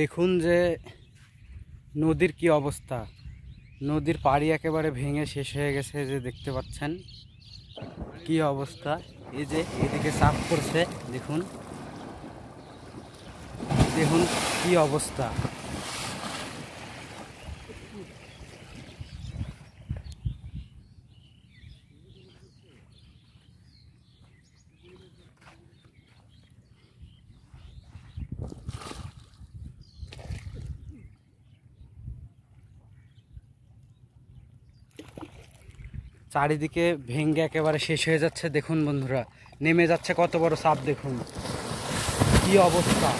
দেখুন যে নদীর কি অবস্থা নদীর পাড়ি একেবারে ভেঙে শেষ হয়ে গেছে যে দেখতে পাচ্ছেন কি অবস্থা এই যে এদিকে চাপ করছে দেখুন দেখুন কি অবস্থা চারিদিকে ভেঙ্গে একেবারে শেষ হয়ে যাচ্ছে দেখুন বন্ধুরা নেমে যাচ্ছে কত বড় সাপ দেখুন কি অবস্থা